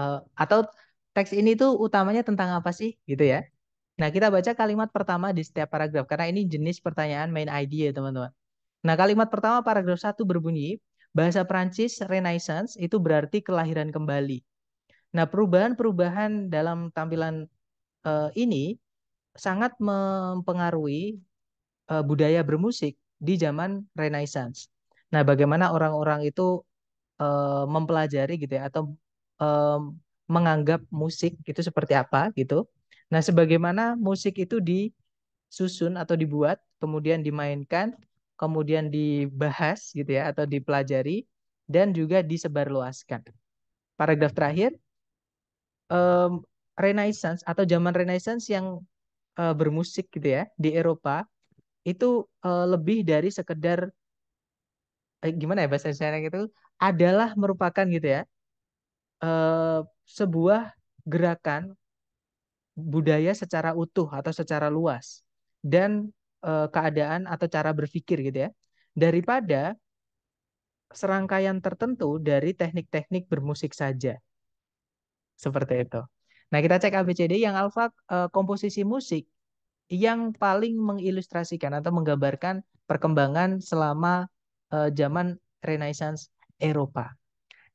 uh, atau teks ini tuh utamanya tentang apa sih gitu ya. Nah, kita baca kalimat pertama di setiap paragraf karena ini jenis pertanyaan main idea, ya, teman-teman. Nah, kalimat pertama paragraf satu berbunyi, bahasa Prancis Renaissance itu berarti kelahiran kembali. Nah, perubahan-perubahan dalam tampilan uh, ini sangat mempengaruhi uh, budaya bermusik di zaman Renaissance. Nah, bagaimana orang-orang itu uh, mempelajari gitu ya atau um, menganggap musik itu seperti apa gitu. Nah, sebagaimana musik itu disusun atau dibuat, kemudian dimainkan, kemudian dibahas gitu ya atau dipelajari dan juga disebarluaskan. Paragraf terakhir, um, Renaissance atau zaman Renaissance yang uh, bermusik gitu ya di Eropa itu uh, lebih dari sekedar eh, gimana ya bahasa Indonesia itu adalah merupakan gitu ya uh, sebuah gerakan budaya secara utuh atau secara luas dan uh, keadaan atau cara berpikir gitu ya daripada serangkaian tertentu dari teknik-teknik bermusik saja seperti itu. Nah, kita cek ABCD yang alfa eh, komposisi musik yang paling mengilustrasikan atau menggambarkan perkembangan selama eh, zaman Renaissance Eropa.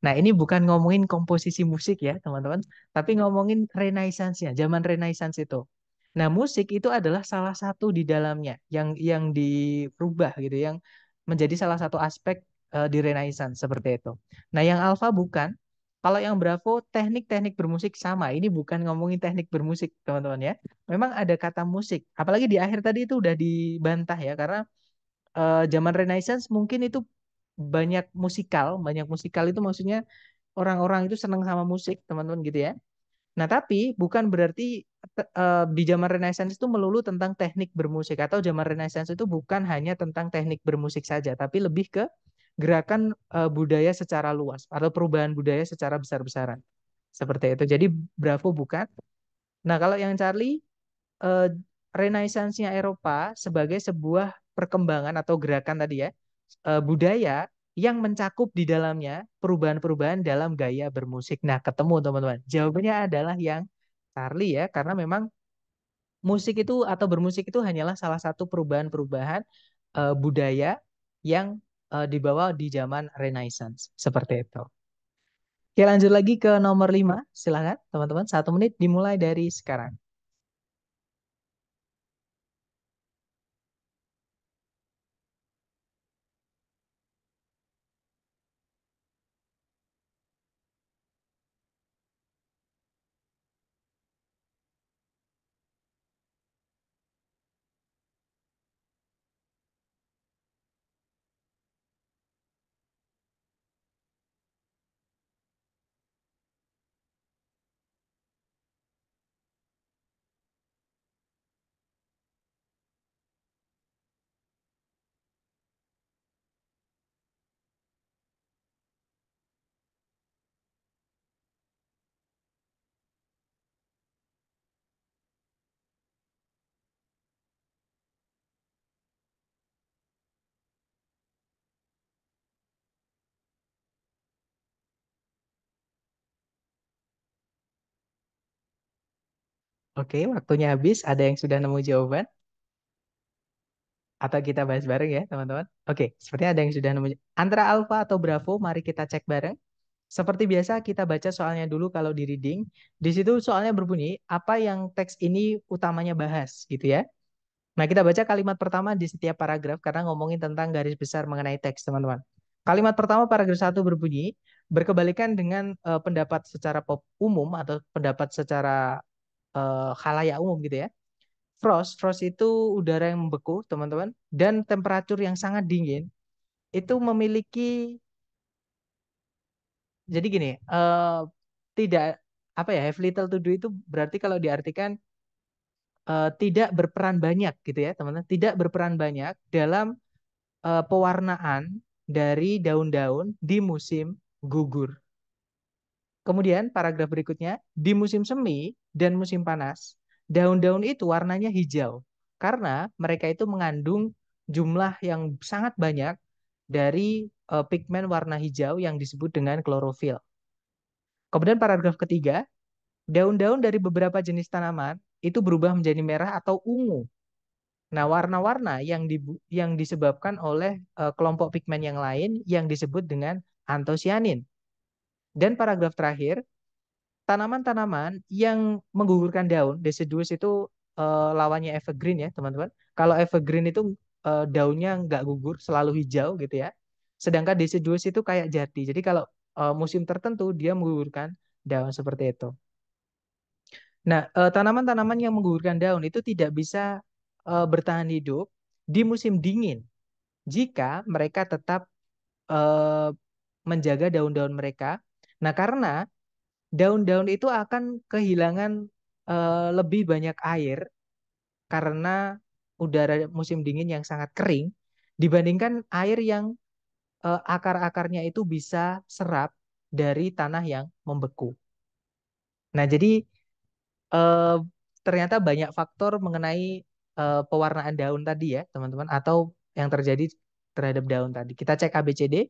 Nah, ini bukan ngomongin komposisi musik ya, teman-teman, tapi ngomongin Renaissance-nya, zaman Renaissance itu. Nah, musik itu adalah salah satu di dalamnya yang yang dirubah gitu, yang menjadi salah satu aspek eh, di Renaissance seperti itu. Nah, yang alfa bukan, kalau yang Bravo, teknik-teknik bermusik sama. Ini bukan ngomongin teknik bermusik, teman-teman ya. Memang ada kata musik. Apalagi di akhir tadi itu udah dibantah ya, karena eh, zaman Renaissance mungkin itu banyak musikal. Banyak musikal itu maksudnya orang-orang itu senang sama musik, teman-teman gitu ya. Nah, tapi bukan berarti eh, di zaman Renaissance itu melulu tentang teknik bermusik. Atau zaman Renaissance itu bukan hanya tentang teknik bermusik saja, tapi lebih ke gerakan uh, budaya secara luas atau perubahan budaya secara besar-besaran. Seperti itu. Jadi Bravo bukan. Nah, kalau yang Charlie uh, Renaissance-nya Eropa sebagai sebuah perkembangan atau gerakan tadi ya, uh, budaya yang mencakup di dalamnya perubahan-perubahan dalam gaya bermusik. Nah, ketemu teman-teman. Jawabannya adalah yang Charlie ya, karena memang musik itu atau bermusik itu hanyalah salah satu perubahan-perubahan uh, budaya yang uh, eh, dibawa di zaman Renaissance seperti itu. Oke lanjut lagi ke nomor 5. Silahkan teman-teman. Satu menit dimulai dari sekarang. Oke, waktunya habis. Ada yang sudah nemu jawaban? Atau kita bahas bareng ya, teman-teman? Oke, sepertinya ada yang sudah nemu. Antara alfa atau bravo, mari kita cek bareng. Seperti biasa, kita baca soalnya dulu kalau di reading. Di situ soalnya berbunyi, apa yang teks ini utamanya bahas, gitu ya. Nah, kita baca kalimat pertama di setiap paragraf karena ngomongin tentang garis besar mengenai teks, teman-teman. Kalimat pertama paragraf satu berbunyi, berkebalikan dengan uh, pendapat secara pop umum atau pendapat secara uh, khalayak umum gitu ya. Frost, frost itu udara yang membeku, teman-teman, dan temperatur yang sangat dingin itu memiliki jadi gini, uh, tidak apa ya have little to do itu berarti kalau diartikan uh, tidak berperan banyak gitu ya teman-teman tidak berperan banyak dalam uh, pewarnaan dari daun-daun di musim gugur kemudian paragraf berikutnya di musim semi dan musim panas, daun-daun itu warnanya hijau karena mereka itu mengandung jumlah yang sangat banyak dari uh, pigmen warna hijau yang disebut dengan klorofil. Kemudian paragraf ketiga, daun-daun dari beberapa jenis tanaman itu berubah menjadi merah atau ungu. Nah, warna-warna yang di, yang disebabkan oleh uh, kelompok pigmen yang lain yang disebut dengan antosianin. Dan paragraf terakhir, tanaman-tanaman yang menggugurkan daun, deciduous itu uh, lawannya evergreen ya, teman-teman. Kalau evergreen itu uh, daunnya nggak gugur, selalu hijau gitu ya. Sedangkan deciduous itu kayak jati. Jadi kalau uh, musim tertentu dia menggugurkan daun seperti itu. Nah, tanaman-tanaman yang menggugurkan daun itu tidak bisa bertahan hidup di musim dingin jika mereka tetap menjaga daun-daun mereka. Nah, karena daun-daun itu akan kehilangan uh, lebih banyak air karena udara musim dingin yang sangat kering dibandingkan air yang uh, akar-akarnya itu bisa serap dari tanah yang membeku. Nah, jadi uh, ternyata banyak faktor mengenai uh, pewarnaan daun tadi ya, teman-teman, atau yang terjadi terhadap daun tadi. Kita cek ABCD.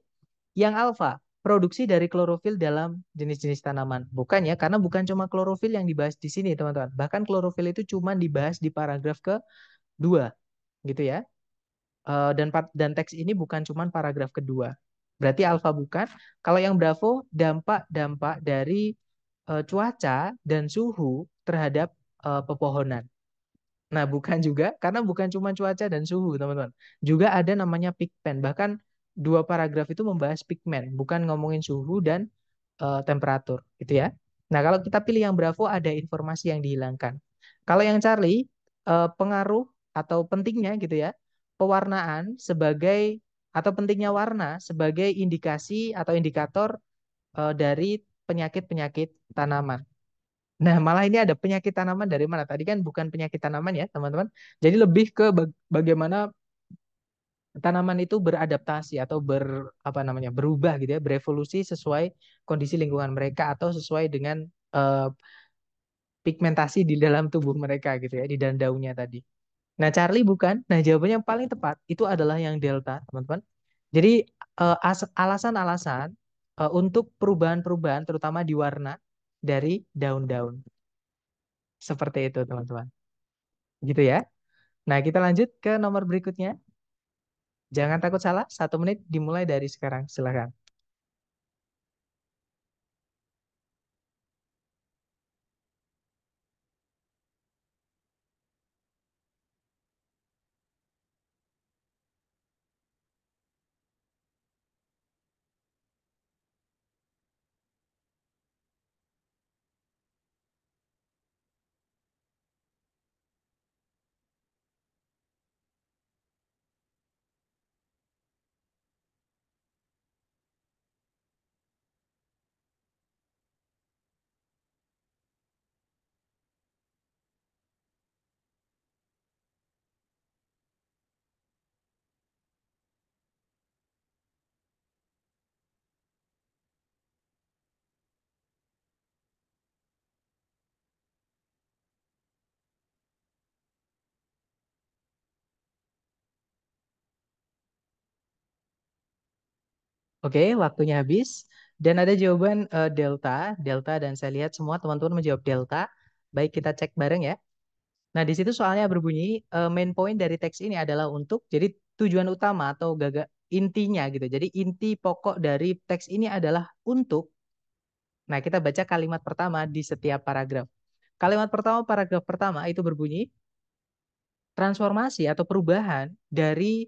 Yang alfa, produksi dari klorofil dalam jenis-jenis tanaman. Bukan ya, karena bukan cuma klorofil yang dibahas di sini, teman-teman. Bahkan klorofil itu cuma dibahas di paragraf ke-2, gitu ya. Eh, dan dan teks ini bukan cuma paragraf kedua. Berarti alfa bukan. Kalau yang bravo, dampak-dampak dari eh, cuaca dan suhu terhadap eh, pepohonan. Nah, bukan juga, karena bukan cuma cuaca dan suhu, teman-teman. Juga ada namanya pigpen. Bahkan dua paragraf itu membahas pigmen, bukan ngomongin suhu dan uh, temperatur, gitu ya. Nah, kalau kita pilih yang Bravo ada informasi yang dihilangkan. Kalau yang Charlie, uh, pengaruh atau pentingnya gitu ya, pewarnaan sebagai atau pentingnya warna sebagai indikasi atau indikator uh, dari penyakit-penyakit tanaman. Nah, malah ini ada penyakit tanaman dari mana? Tadi kan bukan penyakit tanaman ya, teman-teman. Jadi lebih ke baga bagaimana tanaman itu beradaptasi atau ber apa namanya berubah gitu ya berevolusi sesuai kondisi lingkungan mereka atau sesuai dengan uh, pigmentasi di dalam tubuh mereka gitu ya di daun daunnya tadi. Nah Charlie bukan. Nah jawabannya yang paling tepat itu adalah yang delta teman-teman. Jadi eh, alasan-alasan uh, untuk perubahan-perubahan terutama di warna dari daun-daun. Seperti itu teman-teman. Gitu ya. Nah kita lanjut ke nomor berikutnya Jangan takut salah, satu menit dimulai dari sekarang. Silahkan. Oke, waktunya habis. Dan ada jawaban uh, delta, delta dan saya lihat semua teman-teman menjawab delta. Baik, kita cek bareng ya. Nah, di situ soalnya berbunyi uh, main point dari teks ini adalah untuk jadi tujuan utama atau gagak intinya gitu. Jadi inti pokok dari teks ini adalah untuk. Nah, kita baca kalimat pertama di setiap paragraf. Kalimat pertama paragraf pertama itu berbunyi transformasi atau perubahan dari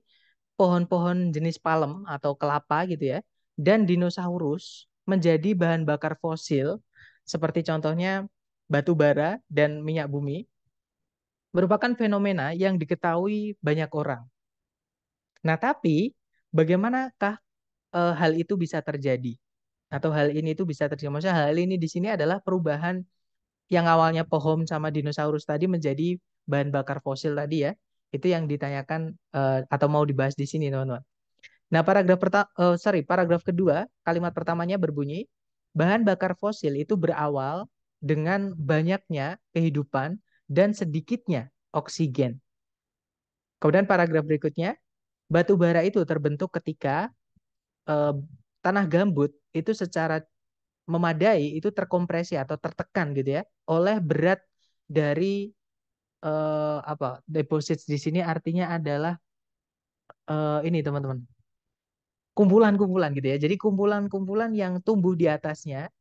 pohon-pohon jenis palem atau kelapa gitu ya, dan dinosaurus menjadi bahan bakar fosil seperti contohnya batu bara dan minyak bumi merupakan fenomena yang diketahui banyak orang. Nah, tapi bagaimanakah e, hal itu bisa terjadi? Atau hal ini itu bisa terjadi? Maksudnya hal ini di sini adalah perubahan yang awalnya pohon sama dinosaurus tadi menjadi bahan bakar fosil tadi ya. Itu yang ditanyakan uh, atau mau dibahas di sini, teman-teman. Nah, paragraf pertama uh, eh, sorry, paragraf kedua, kalimat pertamanya berbunyi bahan bakar fosil itu berawal dengan banyaknya kehidupan dan sedikitnya oksigen. Kemudian paragraf berikutnya, batu bara itu terbentuk ketika uh, tanah gambut itu secara memadai itu terkompresi atau tertekan gitu ya oleh berat dari uh, apa deposits di sini artinya adalah uh, ini teman-teman kumpulan-kumpulan gitu ya. Jadi kumpulan-kumpulan yang tumbuh di atasnya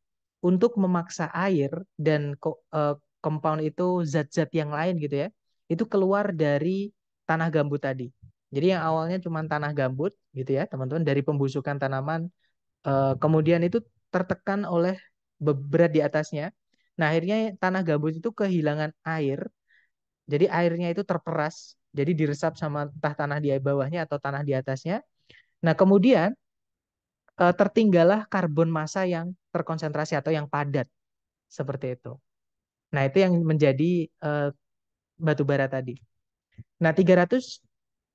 untuk memaksa air dan uh, compound itu zat-zat yang lain gitu ya, itu keluar dari tanah gambut tadi. Jadi yang awalnya cuma tanah gambut gitu ya, teman-teman dari pembusukan tanaman uh, kemudian itu tertekan oleh berat di atasnya. Nah, akhirnya tanah gambut itu kehilangan air jadi airnya itu terperas, jadi diresap sama entah tanah di bawahnya atau tanah di atasnya. Nah, kemudian eh, tertinggallah karbon massa yang terkonsentrasi atau yang padat seperti itu. Nah, itu yang menjadi eh, batu bara tadi. Nah, 300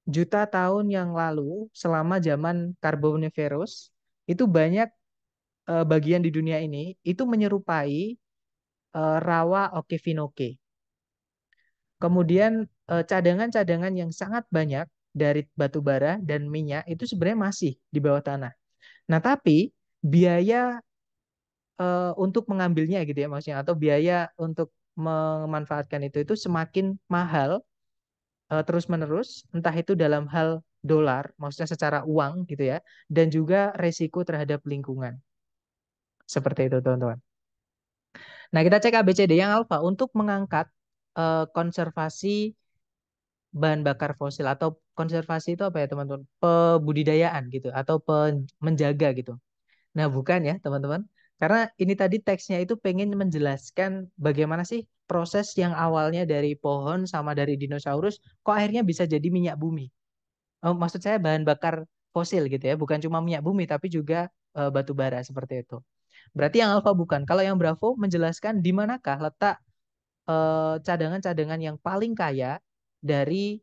juta tahun yang lalu selama zaman karboniferus itu banyak eh, bagian di dunia ini itu menyerupai uh, rawa Okefinoke. Kemudian eh, cadangan-cadangan yang sangat banyak dari batu bara dan minyak itu sebenarnya masih di bawah tanah. Nah, tapi biaya eh, untuk mengambilnya gitu ya maksudnya atau biaya untuk memanfaatkan itu itu semakin mahal eh, terus-menerus, entah itu dalam hal dolar, maksudnya secara uang gitu ya, dan juga resiko terhadap lingkungan. Seperti itu, teman-teman. Nah, kita cek ABCD yang alfa untuk mengangkat uh, konservasi bahan bakar fosil atau konservasi itu apa ya teman-teman? Pembudidayaan gitu atau menjaga gitu. Nah bukan ya teman-teman. Karena ini tadi teksnya itu pengen menjelaskan bagaimana sih proses yang awalnya dari pohon sama dari dinosaurus kok akhirnya bisa jadi minyak bumi. Oh, maksud saya bahan bakar fosil gitu ya. Bukan cuma minyak bumi tapi juga uh, batu bara seperti itu. Berarti yang alfa bukan. Kalau yang bravo menjelaskan di manakah letak Eh, cadangan-cadangan yang paling kaya dari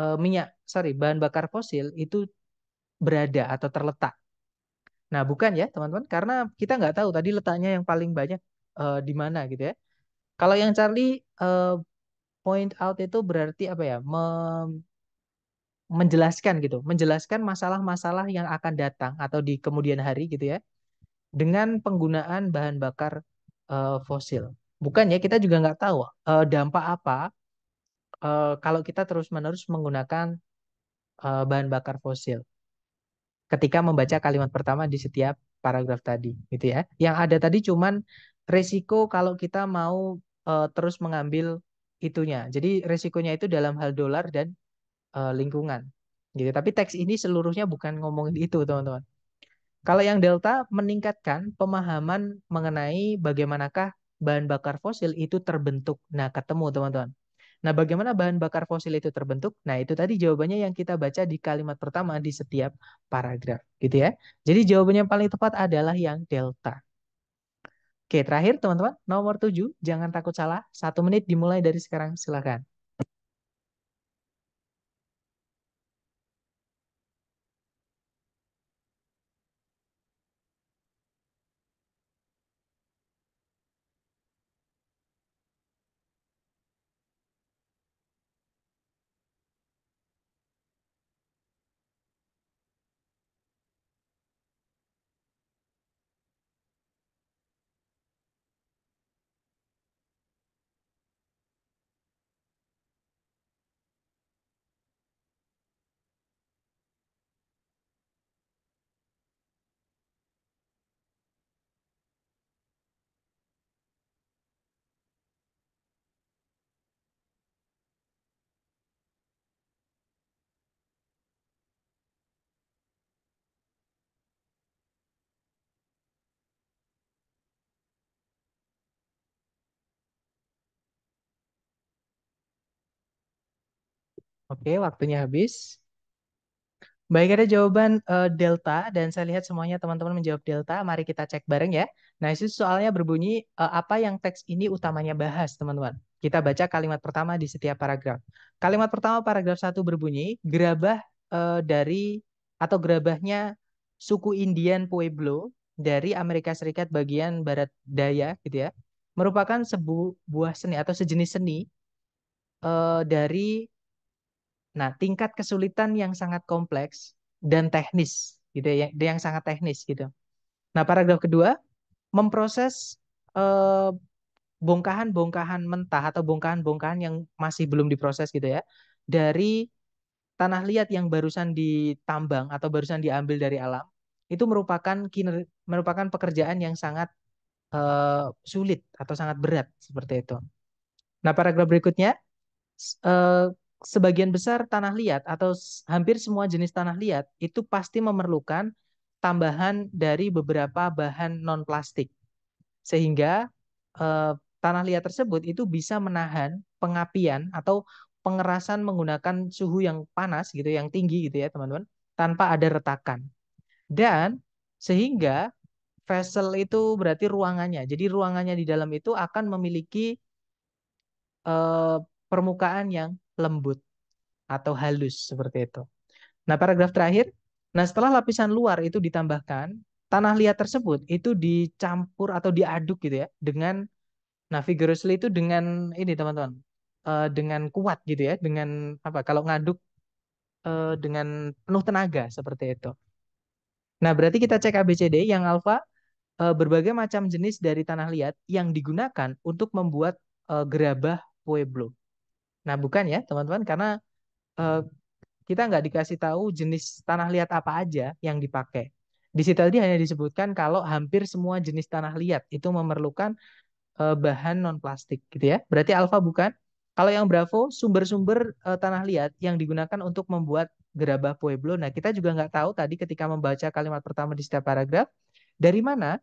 eh, minyak, sorry, bahan bakar fosil itu berada atau terletak. Nah, bukan ya, teman-teman, karena kita nggak tahu tadi letaknya yang paling banyak uh, di mana gitu ya. Kalau yang Charlie uh, point out itu berarti apa ya? Me menjelaskan gitu, menjelaskan masalah-masalah yang akan datang atau di kemudian hari gitu ya, dengan penggunaan bahan bakar uh, fosil. Bukan ya kita juga nggak tahu uh, dampak apa uh, kalau kita terus-menerus menggunakan uh, bahan bakar fosil. Ketika membaca kalimat pertama di setiap paragraf tadi, gitu ya. Yang ada tadi cuman resiko kalau kita mau uh, terus mengambil itunya. Jadi resikonya itu dalam hal dolar dan uh, lingkungan. Gitu. Tapi teks ini seluruhnya bukan ngomongin itu, teman-teman. Kalau yang delta meningkatkan pemahaman mengenai bagaimanakah bahan bakar fosil itu terbentuk. Nah, ketemu teman-teman. Nah, bagaimana bahan bakar fosil itu terbentuk? Nah, itu tadi jawabannya yang kita baca di kalimat pertama di setiap paragraf, gitu ya. Jadi jawabannya yang paling tepat adalah yang delta. Oke, terakhir teman-teman, nomor 7, jangan takut salah. Satu menit dimulai dari sekarang, silakan. Oke, waktunya habis. Baik, ada jawaban uh, delta dan saya lihat semuanya teman-teman menjawab delta. Mari kita cek bareng ya. Nah, itu soalnya berbunyi uh, apa yang teks ini utamanya bahas, teman-teman. Kita baca kalimat pertama di setiap paragraf. Kalimat pertama paragraf satu berbunyi, gerabah uh, dari atau gerabahnya suku Indian Pueblo dari Amerika Serikat bagian barat daya gitu ya. Merupakan sebuah seni atau sejenis seni dari Nah, tingkat kesulitan yang sangat kompleks dan teknis, gitu ya, yang, yang sangat teknis gitu. Nah, paragraf kedua memproses bongkahan eh, bongkahan-bongkahan mentah atau bongkahan-bongkahan yang masih belum diproses gitu ya dari tanah liat yang barusan ditambang atau barusan diambil dari alam itu merupakan kiner, merupakan pekerjaan yang sangat uh, sulit atau sangat berat seperti itu. Nah paragraf berikutnya uh, sebagian besar tanah liat atau hampir semua jenis tanah liat itu pasti memerlukan tambahan dari beberapa bahan non plastik sehingga eh, tanah liat tersebut itu bisa menahan pengapian atau pengerasan menggunakan suhu yang panas gitu yang tinggi gitu ya teman-teman tanpa ada retakan dan sehingga vessel itu berarti ruangannya jadi ruangannya di dalam itu akan memiliki eh, permukaan yang lembut atau halus seperti itu. Nah, paragraf terakhir, nah setelah lapisan luar itu ditambahkan, tanah liat tersebut itu dicampur atau diaduk gitu ya dengan nah vigorously itu dengan ini teman-teman, eh, dengan kuat gitu ya, dengan apa kalau ngaduk eh, dengan penuh tenaga seperti itu. Nah, berarti kita cek ABCD yang alfa eh, berbagai macam jenis dari tanah liat yang digunakan untuk membuat gerabah pueblo. Nah, bukan ya, teman-teman, karena uh, kita nggak dikasih tahu jenis tanah liat apa aja yang dipakai. Di situ tadi hanya disebutkan kalau hampir semua jenis tanah liat itu memerlukan uh, bahan non plastik, gitu ya. Berarti alfa bukan. Kalau yang Bravo, sumber-sumber uh, tanah liat yang digunakan untuk membuat gerabah Pueblo. Nah, kita juga nggak tahu tadi ketika membaca kalimat pertama di setiap paragraf, dari mana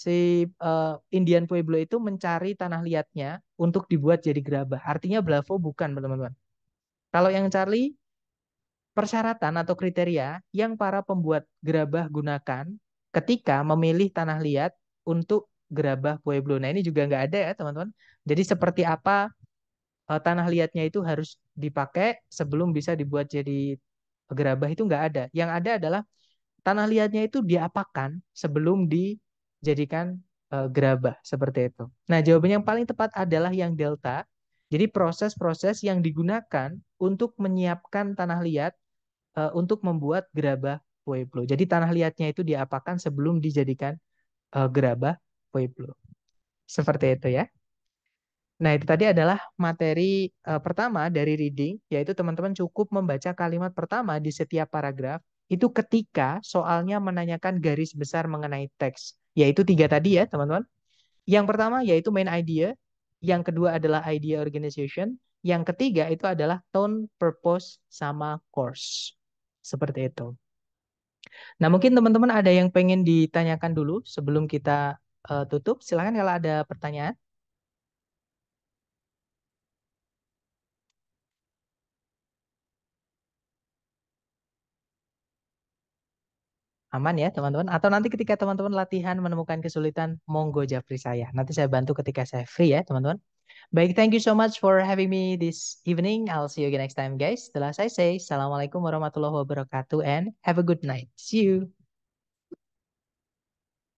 si uh, Indian Pueblo itu mencari tanah liatnya untuk dibuat jadi gerabah. Artinya Blavo bukan, teman-teman. Kalau yang Charlie, persyaratan atau kriteria yang para pembuat gerabah gunakan ketika memilih tanah liat untuk gerabah Pueblo. Nah ini juga nggak ada ya, teman-teman. Jadi seperti apa uh, tanah liatnya itu harus dipakai sebelum bisa dibuat jadi gerabah itu nggak ada. Yang ada adalah tanah liatnya itu diapakan sebelum di jadikan uh, gerabah seperti itu. Nah, jawaban yang paling tepat adalah yang delta. Jadi proses-proses yang digunakan untuk menyiapkan tanah liat uh, untuk membuat gerabah pueblo. Jadi tanah liatnya itu diapakan sebelum dijadikan uh, gerabah pueblo. Seperti itu ya. Nah, itu tadi adalah materi uh, pertama dari reading, yaitu teman-teman cukup membaca kalimat pertama di setiap paragraf. Itu ketika soalnya menanyakan garis besar mengenai teks yaitu tiga tadi ya teman-teman. Yang pertama yaitu main idea, yang kedua adalah idea organization, yang ketiga itu adalah tone, purpose, sama course. Seperti itu. Nah mungkin teman-teman ada yang pengen ditanyakan dulu sebelum kita uh, tutup. Silahkan kalau ada pertanyaan. Aman ya teman-teman? Atau nanti ketika teman-teman latihan menemukan kesulitan, monggo japri saya. Nanti saya bantu ketika saya free ya teman-teman. Baik, thank you so much for having me this evening. I'll see you again next time guys. Setelah saya say, Assalamualaikum warahmatullahi wabarakatuh and have a good night. See you.